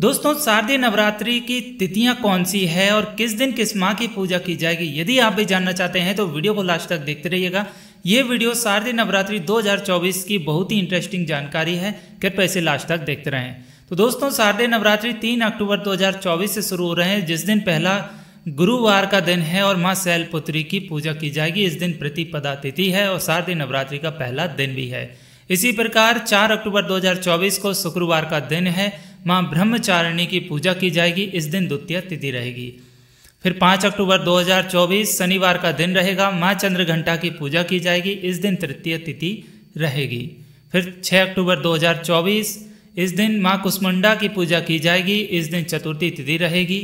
दोस्तों शारदीय नवरात्रि की तिथियां कौन सी है और किस दिन किस माह की पूजा की जाएगी यदि आप भी जानना चाहते हैं तो वीडियो को लास्ट तक देखते रहिएगा ये वीडियो शारदीय नवरात्रि 2024 की बहुत ही इंटरेस्टिंग जानकारी है कृपया इसे लास्ट तक देखते रहें तो दोस्तों शारदीय नवरात्रि 3 अक्टूबर 2024 से शुरू हो रहे हैं जिस दिन पहला गुरुवार का दिन है और माँ शैलपुत्री की पूजा की जाएगी इस दिन प्रतिपदा तिथि है और शारदीय नवरात्रि का पहला दिन भी है इसी प्रकार चार अक्टूबर दो को शुक्रवार का दिन है माँ ब्रह्मचारिणी की पूजा की जाएगी इस दिन द्वितीय तिथि रहेगी फिर 5 अक्टूबर 2024 शनिवार का दिन रहेगा माँ चंद्र घंटा की पूजा की जाएगी इस दिन तृतीय तिथि रहेगी फिर 6 अक्टूबर 2024 इस दिन माँ कुष्मंडा की पूजा की जाएगी इस दिन चतुर्थी तिथि रहेगी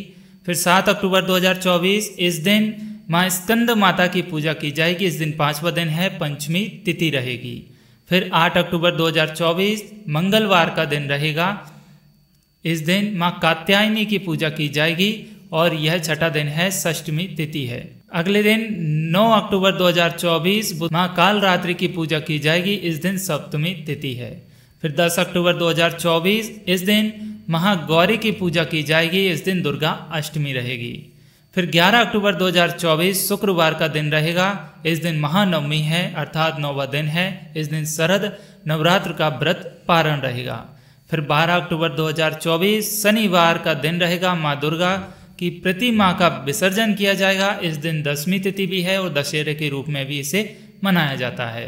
फिर 7 अक्टूबर 2024 इस दिन माँ स्कंद माता की पूजा की जाएगी इस दिन पाँचवा दिन है पंचमी तिथि रहेगी फिर 8 अक्टूबर 2024 मंगलवार का दिन रहेगा इस दिन माँ कात्यायनी की पूजा की जाएगी और यह छठा दिन है षष्टमी तिथि है अगले दिन 9 अक्टूबर 2024 माँ काल रात्रि की पूजा की जाएगी इस दिन सप्तमी तिथि है फिर 10 अक्टूबर 2024 इस दिन महागौरी की पूजा की जाएगी इस दिन दुर्गा अष्टमी रहेगी फिर 11 अक्टूबर 2024 शुक्रवार का दिन रहेगा इस दिन महानवमी है अर्थात नौवा दिन है इस दिन शरद नवरात्र का व्रत पारण रहेगा फिर 12 अक्टूबर 2024 शनिवार का दिन रहेगा माँ दुर्गा की प्रतिमा का विसर्जन किया जाएगा इस दिन दसवीं तिथि भी है और दशहरे के रूप में भी इसे मनाया जाता है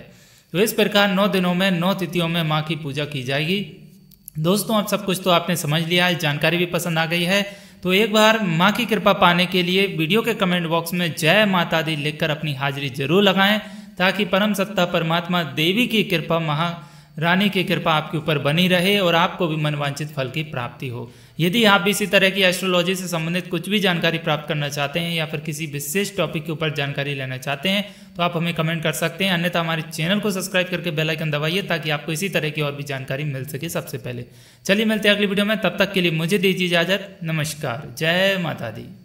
तो इस प्रकार नौ दिनों में नौ तिथियों में माँ की पूजा की जाएगी दोस्तों आप सब कुछ तो आपने समझ लिया है जानकारी भी पसंद आ गई है तो एक बार माँ की कृपा पाने के लिए वीडियो के कमेंट बॉक्स में जय माता दी लिखकर अपनी हाजिरी जरूर लगाएं ताकि परम सत्ता परमात्मा देवी की कृपा महा रानी की कृपा आपके ऊपर बनी रहे और आपको भी मनवांछित फल की प्राप्ति हो यदि आप भी इसी तरह की एस्ट्रोलॉजी से संबंधित कुछ भी जानकारी प्राप्त करना चाहते हैं या फिर किसी विशेष टॉपिक के ऊपर जानकारी लेना चाहते हैं तो आप हमें कमेंट कर सकते हैं अन्यथा हमारे चैनल को सब्सक्राइब करके बेल आइकन दबाइए ताकि आपको इसी तरह की और भी जानकारी मिल सके सबसे पहले चलिए मिलते हैं अगली वीडियो में तब तक के लिए मुझे दीजिए इजाजत नमस्कार जय माता दी